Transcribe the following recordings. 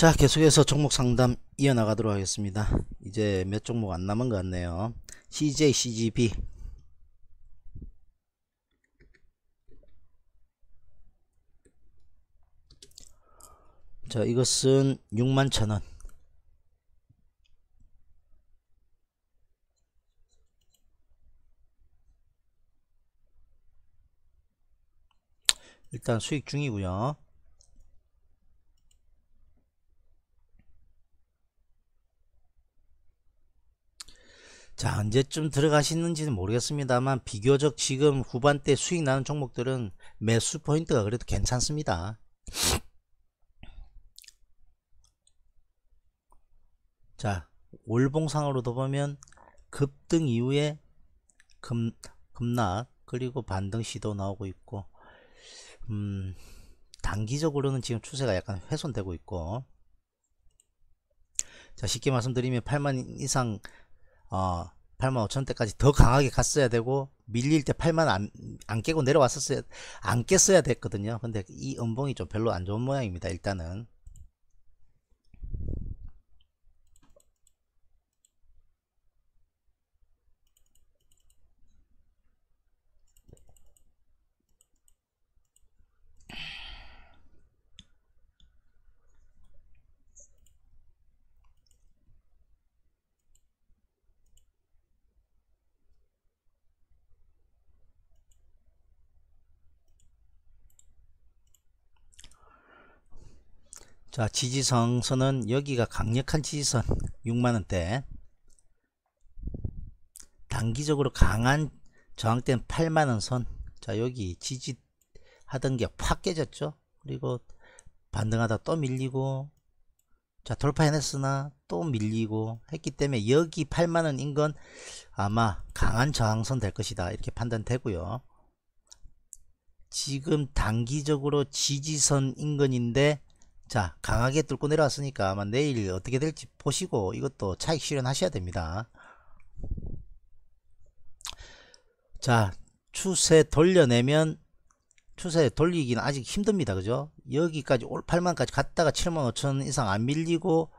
자 계속해서 종목 상담 이어나가도록 하겠습니다 이제 몇 종목 안 남은 것 같네요 CJ CGB 자 이것은 6만천원 일단 수익 중이고요 자 언제쯤 들어가시는지는 모르겠습니다만 비교적 지금 후반대 수익 나는 종목들은 매수 포인트가 그래도 괜찮습니다. 자 월봉상으로도 보면 급등 이후에 금, 급락 그리고 반등 시도 나오고 있고 음 단기적으로는 지금 추세가 약간 훼손되고 있고 자 쉽게 말씀드리면 8만 이상 어, 8만 5 0 대까지 더 강하게 갔어야 되고 밀릴 때 8만 안, 안 깨고 내려왔었어야 안 깼어야 됐거든요. 근데 이 음봉이 좀 별로 안 좋은 모양입니다. 일단은 자 지지선 은 여기가 강력한 지지선 6만원대 단기적으로 강한 저항대는 8만원 선자 여기 지지하던 게 확 깨졌죠 그리고 반등하다 또 밀리고 자 돌파해냈으나 또 밀리고 했기 때문에 여기 8만원인 건 아마 강한 저항선 될 것이다 이렇게 판단되고요 지금 단기적으로 지지선 인근인데 자 강하게 뚫고 내려왔으니까 아마 내일 어떻게 될지 보시고 이것도 차익 실현하셔야 됩니다 자 추세 돌려내면 추세 돌리기는 아직 힘듭니다 그죠 여기까지 올 8만까지 갔다가 7만 5천 이상 안 밀리고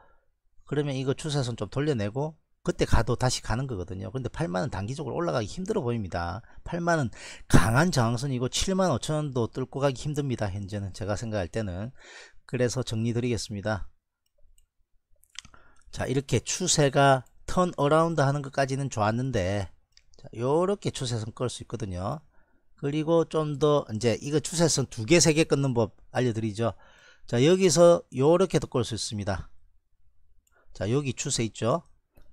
그러면 이거 추세선 좀 돌려내고 그때 가도 다시 가는 거거든요 근데 8만은 단기적으로 올라가기 힘들어 보입니다 8만은 강한 저항선이고 7만 5천원도 뚫고 가기 힘듭니다 현재는 제가 생각할 때는 그래서 정리드리겠습니다. 자 이렇게 추세가 턴 어라운드 하는 것까지는 좋았는데 자, 요렇게 추세선 끌 수 있거든요. 그리고 좀 더 이제 이거 추세선 두 개, 세 개 끊는 법 알려드리죠. 자 여기서 요렇게도끌 수 있습니다. 자 여기 추세 있죠.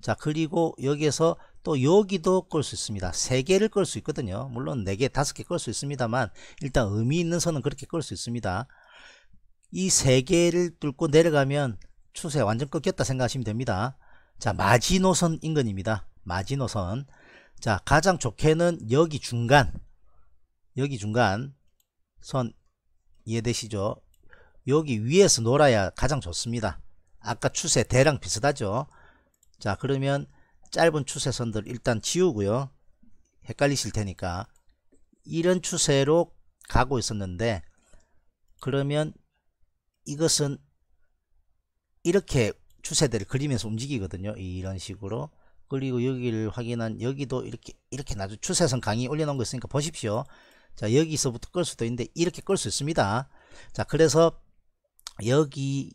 자 그리고 여기에서 또 여기도 끌 수 있습니다. 세 개를 끌 수 있거든요. 물론 네 개, 다섯 개 끌 수 있습니다만 일단 의미 있는 선은 그렇게 끌 수 있습니다. 이세 개를 뚫고 내려가면 추세 완전 꺾였다 생각하시면 됩니다. 자, 마지노선 인근입니다. 마지노선. 자, 가장 좋게는 여기 중간. 여기 중간 선 이해되시죠? 여기 위에서 놀아야 가장 좋습니다. 아까 추세 대랑 비슷하죠? 자, 그러면 짧은 추세선들 일단 지우고요. 헷갈리실 테니까 이런 추세로 가고 있었는데 그러면 이것은 이렇게 추세대을 그리면서 움직이거든요. 이런 식으로. 그리고 여기를 확인한 여기도 이렇게 이렇게 나주 추세선 강의 올려놓은 거 있으니까 보십시오. 자 여기서부터 끌 수도 있는데 이렇게 끌 수 있습니다. 자 그래서 여기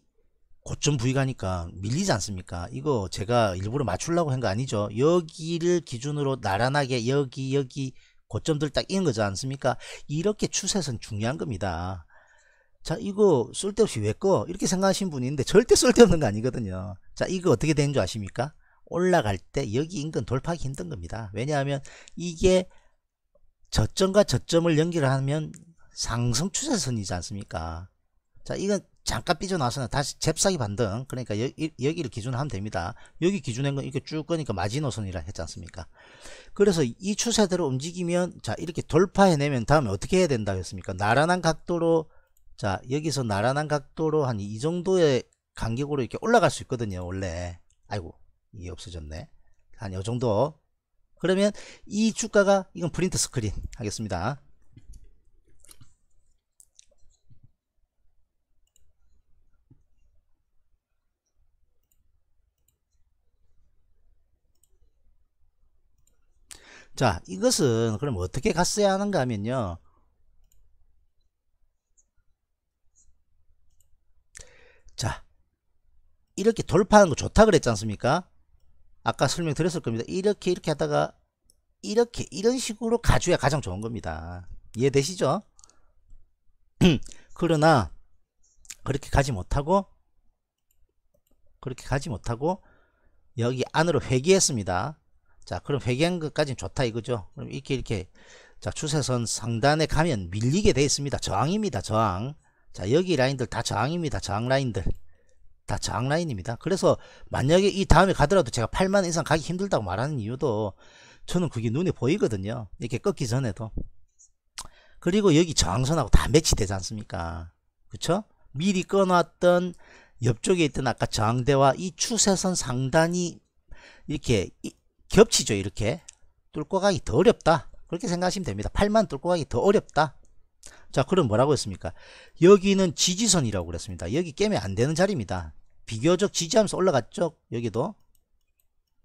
고점 부위가니까 밀리지 않습니까? 이거 제가 일부러 맞추려고 한 거 아니죠? 여기를 기준으로 나란하게 여기 여기 고점들 딱 있는 거지 않습니까? 이렇게 추세선 중요한 겁니다. 자 이거 쓸데없이 왜 꺼? 이렇게 생각하시는 분는데 절대 쓸데없는 거 아니거든요 자 이거 어떻게 되는 줄 아십니까? 올라갈 때 여기 인근 돌파하기 힘든 겁니다 왜냐하면 이게 저점과 저점을 연결하면 상승 추세선이지 않습니까? 자 이건 잠깐 삐져나와서는 다시 잽싸기 반등 그러니까 여, 기를 기준으로 하면 됩니다 여기 기준인 건 이렇게 쭉 거니까 마지노선이라 했지 않습니까 그래서 이 추세대로 움직이면 자 이렇게 돌파해내면 다음에 어떻게 해야 된다고 했습니까 나란한 각도로 자 여기서 나란한 각도로 한 이 정도의 간격으로 이렇게 올라갈 수 있거든요 원래 아이고 이게 없어졌네 한 이 정도 그러면 이 주가가 이건 프린트 스크린 하겠습니다 자 이것은 그럼 어떻게 갔어야 하는가 하면요 이렇게 돌파하는 거 좋다 그랬지 않습니까? 아까 설명드렸을 겁니다. 이렇게 이렇게 하다가 이렇게 이런 식으로 가줘야 가장 좋은 겁니다. 이해되시죠? 그러나 그렇게 가지 못하고 그렇게 가지 못하고 여기 안으로 회귀했습니다. 자 그럼 회귀한 것까지는 좋다 이거죠. 그럼 이렇게 이렇게 자 추세선 상단에 가면 밀리게 되어 있습니다. 저항입니다. 저항. 자 여기 라인들 다 저항입니다. 저항 라인들. 다저항라인입니다 그래서 만약에 이 다음에 가더라도 제가 8만원 이상 가기 힘들다고 말하는 이유도 저는 그게 눈에 보이거든요. 이렇게 꺾기 전에도. 그리고 여기 저항선하고 다 매치되지 않습니까? 그쵸? 미리 꺼놨던 옆쪽에 있던 아까 저항대와 이 추세선 상단이 이렇게 겹치죠. 이렇게. 뚫고 가기 더 어렵다. 그렇게 생각하시면 됩니다. 팔만 뚫고 가기 더 어렵다. 자 그럼 뭐라고 했습니까 여기는 지지선이라고 그랬습니다 여기 깨면 안되는 자리입니다 비교적 지지하면서 올라갔죠 여기도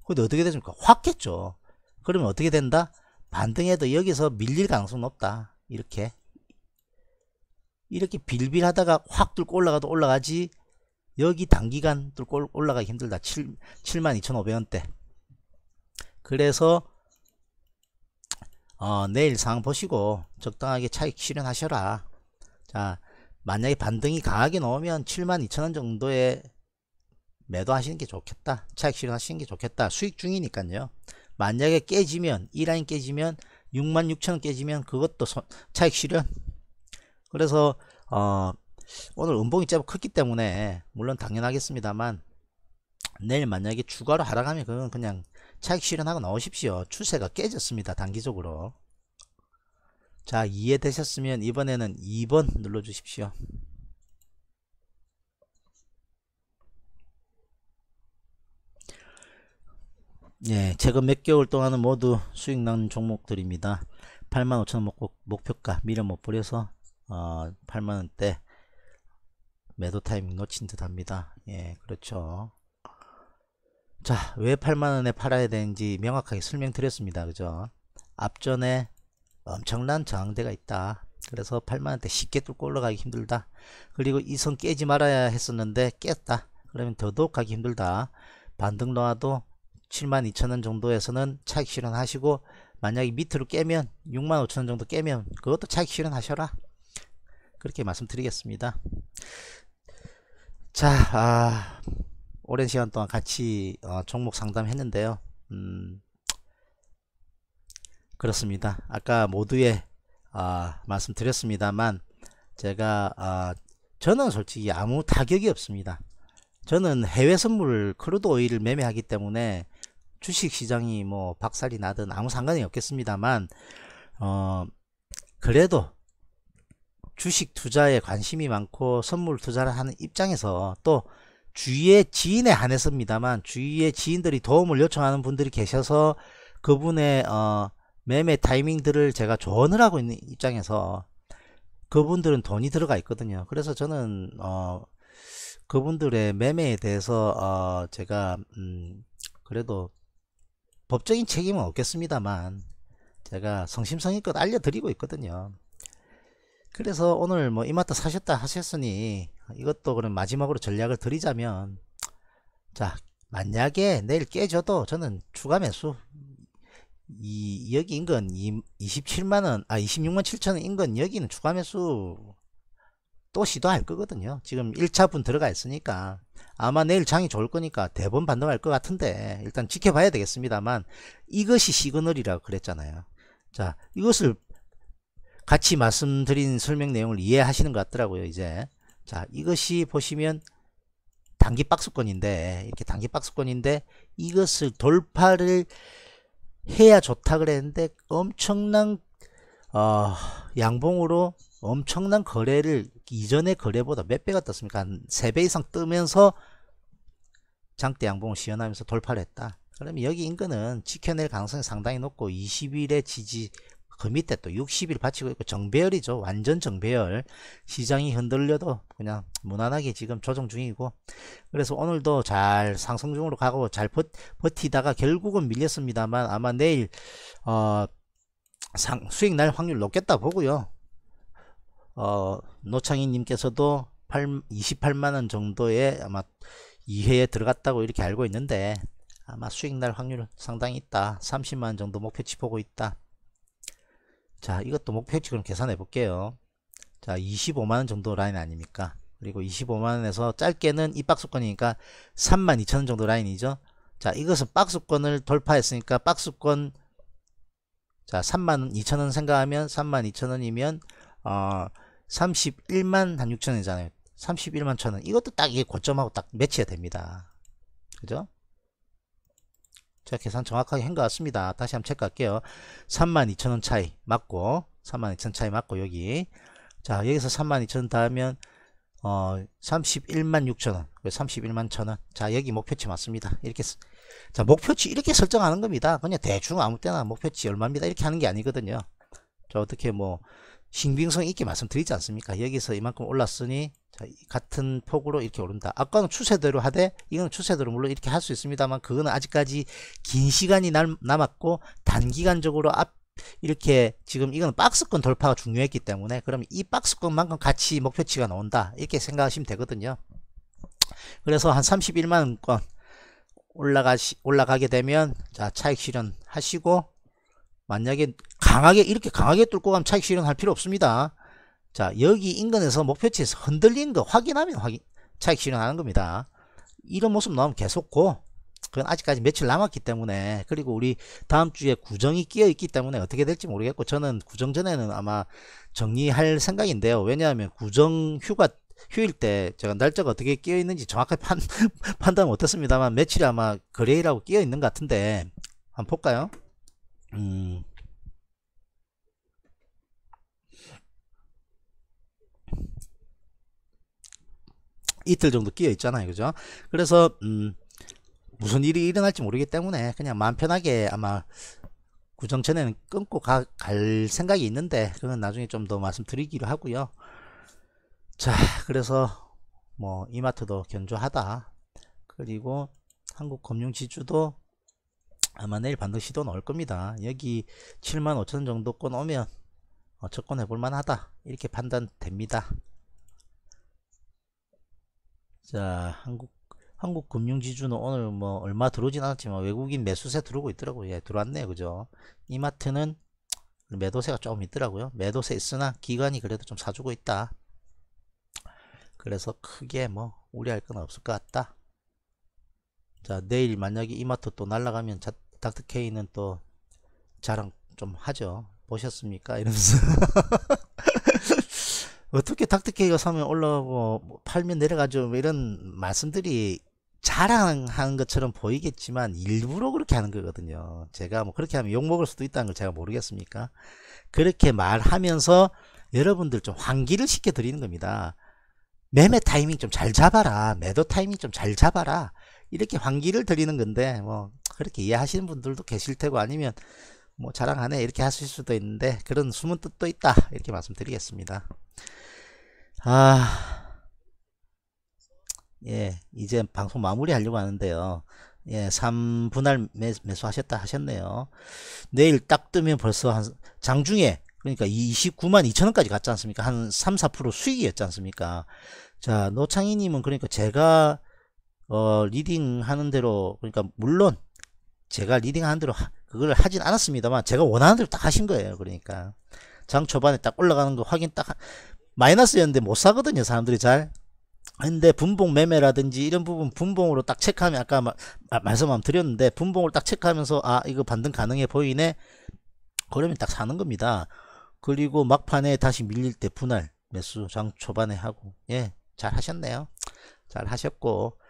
근데 어떻게 됐습니까 확 깼죠 그러면 어떻게 된다 반등해도 여기서 밀릴 가능성 높다 이렇게 이렇게 빌빌하다가 확 뚫고 올라가도 올라가지 여기 단기간 뚫고 올라가기 힘들다 7, 72,500원대 그래서 어, 내일 상황 보시고 적당하게 차익 실현하셔라. 자, 만약에 반등이 강하게 나오면 72,000원 정도에 매도하시는 게 좋겠다. 차익 실현하시는 게 좋겠다. 수익 중이니까요. 만약에 깨지면 이 라인 깨지면 66,000원 깨지면 그것도 소, 차익 실현. 그래서 어, 오늘 음봉이 짧고 컸기 때문에 물론 당연하겠습니다만 내일 만약에 추가로 하락하면 그건 그냥 차익 실현하고 나오십시오. 추세가 깨졌습니다. 단기적으로. 자 이해되셨으면 이번에는 2번 눌러주십시오. 예, 최근 몇 개월 동안은 모두 수익 난 종목들입니다. 85,000원 목, 표가 미련 못 버려서 어, 8만원대 매도 타이밍 놓친 듯 합니다. 예, 그렇죠. 자, 왜 8만원에 팔아야 되는지 명확하게 설명드렸습니다. 그죠? 앞전에 엄청난 저항대가 있다. 그래서 8만원대 쉽게 뚫고 올라가기 힘들다. 그리고 이선 깨지 말아야 했었는데 깼다. 그러면 더더욱 가기 힘들다. 반등 놓아도 72,000원 정도에서는 차익 실현하시고 만약에 밑으로 깨면 65,000원 정도 깨면 그것도 차익 실현하셔라. 그렇게 말씀드리겠습니다. 자, 아... 오랜 시간 동안 같이 어, 종목 상담했는데요. 음, 그렇습니다. 아까 모두에 어, 아, 말씀드렸습니다만 제가 어, 저는 솔직히 아무 타격이 없습니다. 저는 해외 선물 크루드 오일을 매매하기 때문에 주식시장이 뭐 박살이 나든 아무 상관이 없겠습니다만 어 그래도 주식 투자에 관심이 많고 선물 투자를 하는 입장에서 또 주위의 지인에 한해서입니다만 주위의 지인들이 도움을 요청하는 분들이 계셔서 그분의 어, 매매 타이밍들을 제가 조언을 하고 있는 입장에서 그분들은 돈이 들어가 있거든요. 그래서 저는 어, 그분들의 매매에 대해서 어, 제가 음, 그래도 법적인 책임은 없겠습니다만 제가 성심성의껏 알려드리고 있거든요. 그래서 오늘 뭐 이마트 사셨다 하셨으니 아, 이것도 그럼 마지막으로 전략을 드리자면 자 만약에 내일 깨져도 저는 추가 매수 이 여기 인근 27만원 아 26만 7천원 인근 여기는 추가 매수 또 시도할 거거든요 지금 1차분 들어가 있으니까 아마 내일 장이 좋을 거니까 대본 반등할 것 같은데 일단 지켜봐야 되겠습니다만 이것이 시그널이라고 그랬잖아요 자 이것을 같이 말씀드린 설명 내용을 이해하시는 것 같더라고요 이제 자, 이것이 보시면 단기 박스권인데 이렇게 단기 박스권인데 이것을 돌파를 해야 좋다 그랬는데 엄청난 어, 양봉으로 엄청난 거래를 이전의 거래보다 몇 배가 떴습니까? 한 3배 이상 뜨면서 장대 양봉을 시연하면서 돌파를 했다. 그러면 여기 인근은 지켜낼 가능성이 상당히 높고 2 0일의 지지 그 밑에 또 60일 받치고 있고 정배열이죠. 완전 정배열. 시장이 흔들려도 그냥 무난하게 지금 조정 중이고 그래서 오늘도 잘 상승 중으로 가고 잘 버, 버티다가 결국은 밀렸습니다만 아마 내일 어, 상, 수익 날 확률 높겠다 보고요. 어, 노창희님께서도 8, 28만원 정도에 아마 2회에 들어갔다고 이렇게 알고 있는데 아마 수익 날 확률 상당히 있다. 30만원 정도 목표치 보고 있다. 자 이것도 목표치 그럼 계산해 볼게요 자 25만원 정도 라인 아닙니까 그리고 25만원에서 짧게는 이박수권이니까 32,000원 정도 라인이죠 자 이것은 박수권을 돌파했으니까 박수권자 32,000원 생각하면 32,000원이면 어 31만 한 6천원이잖아요 31만 천원 이것도 딱 이게 고점하고 딱매치해야 됩니다 그죠 제가 계산 정확하게 한 것 같습니다. 다시 한번 체크할게요. 32,000원 차이 맞고 32,000원 차이 맞고 여기 자 여기서 32,000원 다하면 어3 1 6 0 0 0원3 1 0 0 0원자 여기 목표치 맞습니다 이렇게 자 목표치 이렇게 설정하는 겁니다 그냥 대충 아무 때나 목표치 얼마입니다 이렇게 하는 게 아니거든요 자 어떻게 뭐 신빙성 있게 말씀드리지 않습니까? 여기서 이만큼 올랐으니 자, 같은 폭으로 이렇게 오른다. 아까는 추세대로 하되 이건 추세대로 물론 이렇게 할 수 있습니다만 그거는 아직까지 긴 시간이 남, 남았고 단기간적으로 앞 이렇게 지금 이건 박스권 돌파가 중요했기 때문에 그럼 이 박스권만큼 같이 목표치가 나온다 이렇게 생각하시면 되거든요. 그래서 한 31만 원권 올라가시 올라가게 되면 자 차익 실현 하시고 만약에 강하게 이렇게 강하게 뚫고 가면 차익 실현할 필요 없습니다. 자 여기 인근에서 목표치에서 흔들리는 거 확인하면 확인, 차익 실현하는 겁니다. 이런 모습 나오면 계속 고 그건 아직까지 며칠 남았기 때문에 그리고 우리 다음 주에 구정이 끼어 있기 때문에 어떻게 될지 모르겠고 저는 구정 전에는 아마 정리할 생각인데요 왜냐하면 구정 휴가 휴일 때 제가 날짜가 어떻게 끼어 있는지 정확하게 판, 판단 못했습니다만 며칠 아마 거래일하고 끼어 있는 것 같은데 한번 볼까요 음 이틀 정도 끼어 있잖아요 그죠 그래서 음 무슨 일이 일어날지 모르기 때문에 그냥 마음 편하게 아마 구정 전에는 끊고 가, 갈 생각이 있는데 그건 나중에 좀 더 말씀드리기로 하고요 자 그래서 뭐 이마트도 견조하다 그리고 한국금융지주도 아마 내일 반드시 도 나올 겁니다 여기 7만 5천 정도권 오면 어, 접근해 볼만하다 이렇게 판단됩니다 자, 한국 한국 금융지주는 오늘 뭐 얼마 들어오진 않았지만 외국인 매수세 들어오고 있더라고요. 예, 들어왔네요. 그죠? 이마트는 매도세가 조금 있더라고요. 매도세 있으나 기간이 그래도 좀 사주고 있다. 그래서 크게 뭐 우려할 건 없을 것 같다. 자, 내일 만약에 이마트 또 날라가면 닥터케이는 또 자랑 좀 하죠. 보셨습니까? 이러면서 어떻게 닥터케이가 사면 올라가고 뭐 팔면 내려가죠 뭐 이런 말씀들이 자랑하는 것처럼 보이겠지만 일부러 그렇게 하는 거거든요 제가 뭐 그렇게 하면 욕먹을 수도 있다는 걸 제가 모르겠습니까 그렇게 말하면서 여러분들 좀 환기를 시켜 드리는 겁니다 매매 타이밍 좀 잘 잡아라 매도 타이밍 좀 잘 잡아라 이렇게 환기를 드리는 건데 뭐 그렇게 이해하시는 분들도 계실 테고 아니면 뭐 자랑하네 이렇게 하실 수도 있는데 그런 숨은 뜻도 있다 이렇게 말씀드리겠습니다 아 예 이제 방송 마무리 하려고 하는데요 예 3분할 매수 하셨다 하셨네요 내일 딱 뜨면 벌써 한 장중에 그러니까 29만 2천원까지 갔지 않습니까 한 3, 4% 수익이었지 않습니까 자 노창희님은 그러니까 제가 어, 리딩 하는 대로 그러니까 물론 제가 리딩 하는 대로 하, 그걸 하진 않았습니다만 제가 원하는 대로 딱 하신 거예요. 그러니까 장 초반에 딱 올라가는 거 확인 딱 마이너스였는데 못 사거든요. 사람들이 잘. 근데 분봉 매매라든지 이런 부분 분봉으로 딱 체크하면 아까 마, 아, 말씀 드렸는데 분봉을 딱 체크하면서 아 이거 반등 가능해 보이네. 그러면 딱 사는 겁니다. 그리고 막판에 다시 밀릴 때 분할 매수 장 초반에 하고 예 잘 하셨네요. 잘 하셨고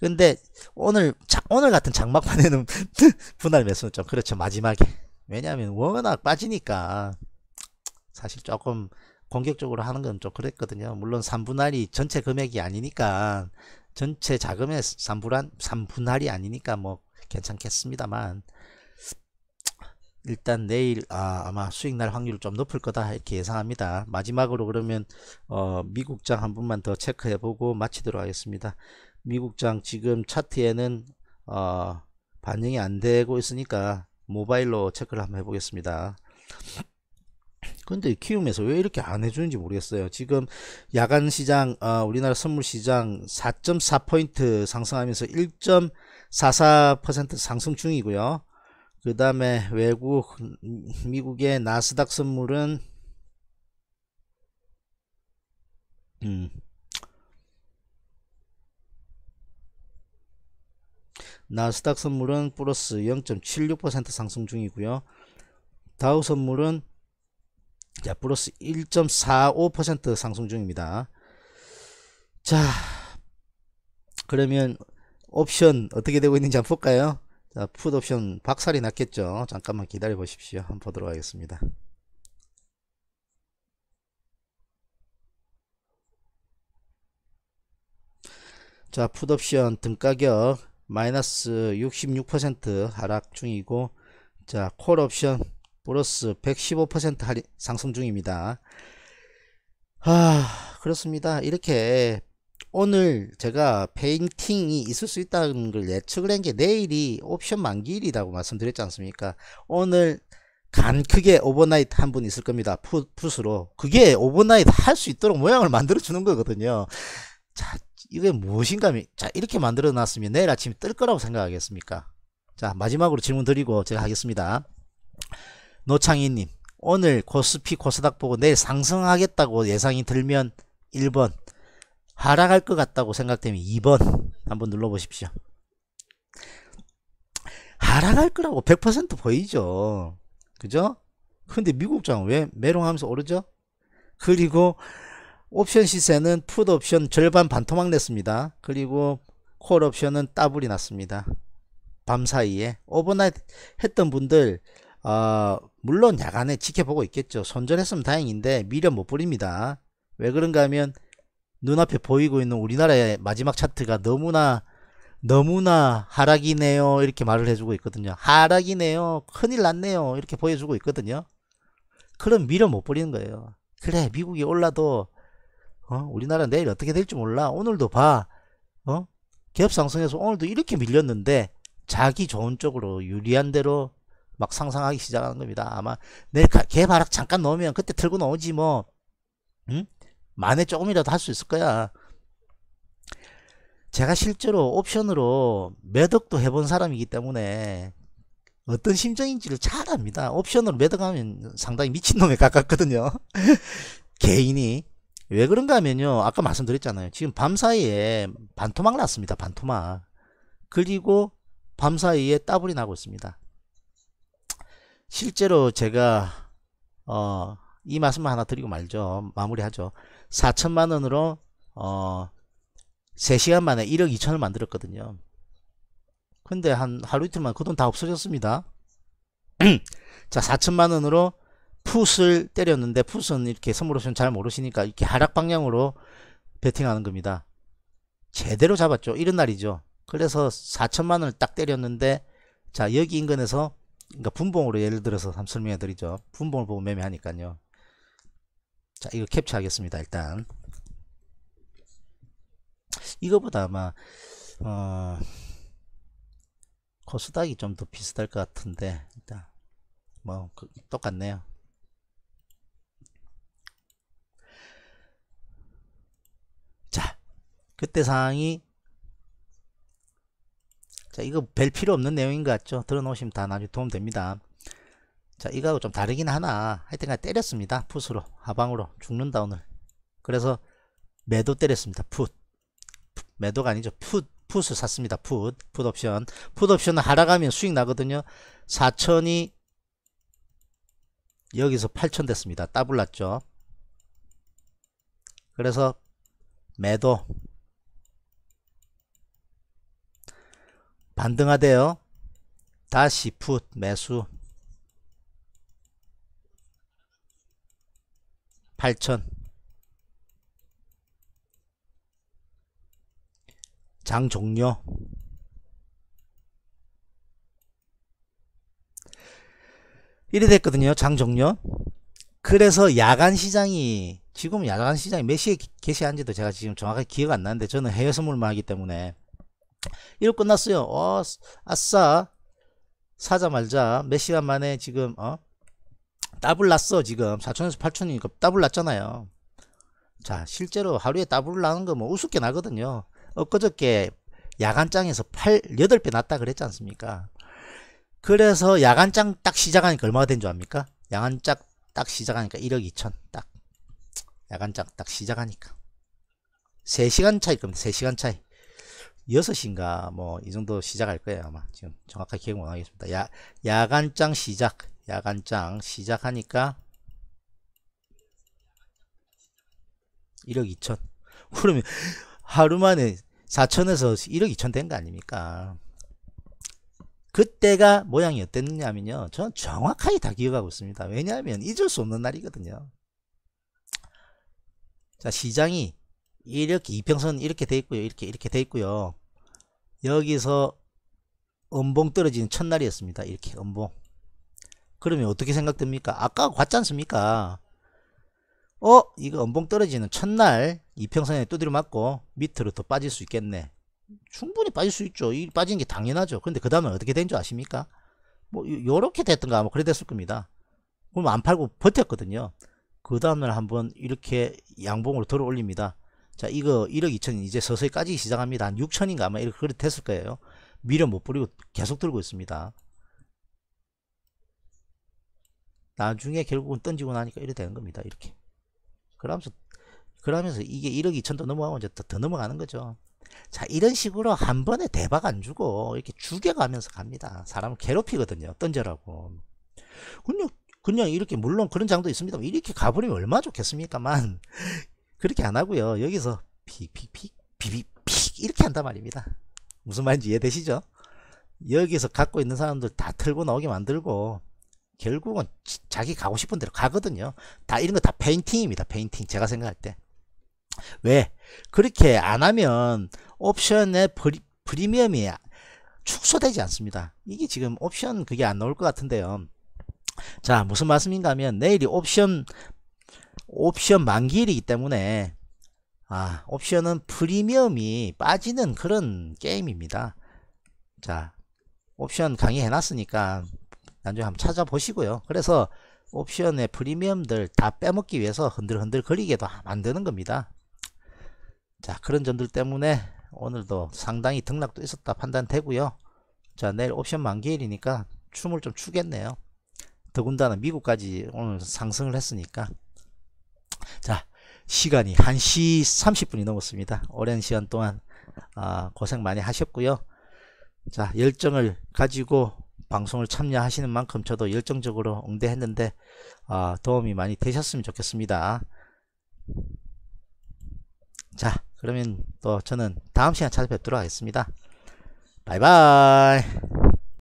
근데 오늘 자, 오늘 같은 장막판에는 분할 매수는 좀 그렇죠 마지막에 왜냐하면 워낙 빠지니까 사실 조금 공격적으로 하는 건 좀 그랬거든요 물론 3분할이 전체 금액이 아니니까 전체 자금의 3분할, 3분할이 아니니까 뭐 괜찮겠습니다만 일단 내일 아, 마 수익 날 확률 좀 높을 거다 이렇게 예상합니다 마지막으로 그러면 어, 미국장 한 번만 더 체크해 보고 마치도록 하겠습니다 미국장 지금 차트에는 어, 반영이 안 되고 있으니까 모바일로 체크를 한번 해보겠습니다. 근데 키움에서 왜 이렇게 안 해주는지 모르겠어요. 지금 야간 시장, 어, 우리나라 선물 시장 4.4포인트 상승하면서 1.44% 상승 중이고요. 그 다음에 외국, 미국의 나스닥 선물은, 음, 나스닥 선물은 플러스 0.76% 상승 중이고요. 다우 선물은 자, 플러스 1.45% 상승 중입니다. 자, 그러면 옵션 어떻게 되고 있는지 한번 볼까요? 자, 풋 옵션 박살이 났겠죠. 잠깐만 기다려 보십시오. 한번 보도록 하겠습니다. 자, 풋 옵션 등가격 마이너스 66% 하락 중이고 자 콜옵션 플러스 115% 할인 상승 중입니다 아 그렇습니다 이렇게 오늘 제가 페인팅이 있을 수 있다는 걸 예측을 한 게 내일이 옵션 만기일이라고 말씀드렸지 않습니까 오늘 간 크게 오버나이트 한 분 있을 겁니다 풋, 풋으로 그게 오버나이트 할 수 있도록 모양을 만들어 주는 거거든요 자 이게 무엇인가? 자, 이렇게 만들어 놨으면 내일 아침에 뜰 거라고 생각하겠습니까? 자, 마지막으로 질문 드리고 제가 하겠습니다. 노창희님, 오늘 코스피 코스닥 보고 내일 상승하겠다고 예상이 들면 1번, 하락할 것 같다고 생각되면 2번 한번 눌러보십시오. 하락할 거라고 100% 보이죠. 그죠? 근데 미국장 왜 메롱하면서 오르죠? 그리고 옵션 시세는 풋 옵션 절반 반토막 냈습니다. 그리고 콜 옵션은 따블이 났습니다. 밤 사이에 오버나잇 했던 분들 어, 물론 야간에 지켜보고 있겠죠. 손절했으면 다행인데 미련 못 부립니다. 왜 그런가 하면 눈앞에 보이고 있는 우리나라의 마지막 차트가 너무나 너무나 하락이네요 이렇게 말을 해주고 있거든요 하락이네요 큰일 났네요 이렇게 보여주고 있거든요 그럼 미련 못 버리는 거예요 그래 미국이 올라도 어? 우리나라 내일 어떻게 될지 몰라. 오늘도 봐. 어? 기업 상승해서 오늘도 이렇게 밀렸는데 자기 좋은 쪽으로 유리한 대로 막 상상하기 시작하는 겁니다. 아마 내일 개발락 잠깐 넣으면 그때 들고 나오지 뭐. 응? 만에 조금이라도 할 수 있을 거야. 제가 실제로 옵션으로 매덕도 해본 사람이기 때문에 어떤 심정인지를 잘 압니다. 옵션으로 매덕하면 상당히 미친놈에 가깝거든요. 개인이 왜 그런가 하면요. 아까 말씀드렸잖아요. 지금 밤 사이에 반토막 났습니다. 반토막. 그리고 밤 사이에 따블이 나고 있습니다. 실제로 제가 어, 이 말씀만 하나 드리고 말죠. 마무리하죠. 4천만 원으로 어, 3시간 만에 1억 2천을 만들었거든요. 근데 한 하루 이틀만 그 돈 다 없어졌습니다. 자, 4천만 원으로 풋을 때렸는데 풋은 이렇게 선물로션잘 모르시니까 이렇게 하락 방향으로 베팅하는 겁니다. 제대로 잡았죠. 이런 날이죠. 그래서 4천만원을 딱 때렸는데 자 여기 인근에서 그러니까 분봉으로 예를 들어서 한번 설명해 드리죠. 분봉을 보고 매매하니까요. 자 이거 캡처하겠습니다. 일단 이거보다 아마 어, 코스닥이 좀 더 비슷할 것 같은데 일단 뭐 그, 똑같네요. 그때 사항이 자 이거 별 필요 없는 내용인 것 같죠 들어놓으시면 다 나중에 도움됩니다 자 이거하고 좀 다르긴 하나 하여튼간 때렸습니다 풋으로 하방으로 죽는다 오늘 그래서 매도 때렸습니다 풋 매도가 아니죠 풋 풋을 샀습니다 풋 풋옵션 풋옵션은 하락하면 수익 나거든요 4천이 여기서 8천 됐습니다 따블났죠 그래서 매도 반등하대요. 다시 풋 매수 8천 장 종료 이래 됐거든요. 장 종료 그래서 야간 시장이 지금 야간 시장이 몇 시에 개시한지도 제가 지금 정확하게 기억 안 나는데 저는 해외 선물만 하기 때문에 이로 끝났어요. 어, 아싸. 사자말자. 몇 시간 만에 지금, 어? 더블 났어, 지금. 4천에서 8천이니까 더블 났잖아요. 자, 실제로 하루에 더블 나는 거 뭐 우습게 나거든요. 엊그저께 야간장에서 8, 8배 났다 그랬지 않습니까? 그래서 야간장 딱 시작하니까 얼마가 된 줄 압니까? 야간장 딱 시작하니까 1억 2천 딱 야간장 딱 시작하니까 3시간 차이 겁니다 3시간 차이 6시인가 뭐 이 정도 시작할 거예요 아마 지금 정확하게 기억 못하겠습니다 야, 야간장 시작 야간장 시작하니까 1억 2천 그러면 하루 만에 4천에서 1억 2천 된 거 아닙니까 그때가 모양이 어땠느냐면요 저는 정확하게 다 기억하고 있습니다 왜냐하면 잊을 수 없는 날이거든요 자 시장이 이렇게 이평선 이렇게 돼 있고요. 이렇게 이렇게 돼 있고요. 여기서 음봉 떨어지는 첫날이었습니다. 이렇게 음봉. 그러면 어떻게 생각됩니까? 아까 봤지 않습니까? 어? 이거 음봉 떨어지는 첫날 이평선에 두드려 맞고 밑으로 더 빠질 수 있겠네. 충분히 빠질 수 있죠. 이 빠진 게 당연하죠. 근데 그 다음에 어떻게 된 줄 아십니까? 뭐 요렇게 됐던가 아마 그래 됐을 겁니다. 그럼 안 팔고 버텼거든요. 그 다음날 한번 이렇게 양봉으로 들어 올립니다. 자 이거 1억 2천 이제 서서히까지 시작합니다. 한 6천인가 아마 이렇게 됐을 거예요. 미련 못 버리고 계속 들고 있습니다. 나중에 결국은 던지고 나니까 이렇게 되는 겁니다. 이렇게. 그러면서 그러면서 이게 1억 2천도 넘어가면 이제 더, 더 넘어가는 거죠. 자 이런 식으로 한 번에 대박 안 주고 이렇게 죽여가면서 갑니다. 사람을 괴롭히거든요. 던져라고. 그냥 그냥 이렇게 물론 그런 장도 있습니다. 이렇게 가버리면 얼마 나 좋겠습니까만 그렇게 안 하고요. 여기서 픽픽픽 비비픽 이렇게 한단 말입니다. 무슨 말인지 이해되시죠? 여기서 갖고 있는 사람들 다틀고 나오게 만들고 결국은 자기 가고 싶은 대로 가거든요. 다 이런 거 다 페인팅입니다. 페인팅 제가 생각할 때. 왜? 그렇게 안 하면 옵션의 프리, 프리미엄이 축소되지 않습니다. 이게 지금 옵션 그게 안 나올 것 같은데요. 자 무슨 말씀인가 하면 내일이 옵션 옵션 만기일이기 때문에 아 옵션은 프리미엄이 빠지는 그런 게임입니다 자 옵션 강의해 놨으니까 나중에 한번 찾아보시고요 그래서 옵션의 프리미엄들 다 빼먹기 위해서 흔들흔들 거리게도 만드는 겁니다 자 그런 점들 때문에 오늘도 상당히 등락도 있었다 판단되고요 자 내일 옵션 만기일이니까 춤을 좀 추겠네요 더군다나 미국까지 오늘 상승을 했으니까 자, 시간이 1시 30분이 넘었습니다. 오랜 시간 동안 아, 고생 많이 하셨고요. 자, 열정을 가지고 방송을 참여하시는 만큼 저도 열정적으로 응대했는데 아, 도움이 많이 되셨으면 좋겠습니다. 자, 그러면 또 저는 다음 시간 에 찾아뵙도록 하겠습니다. 바이바이.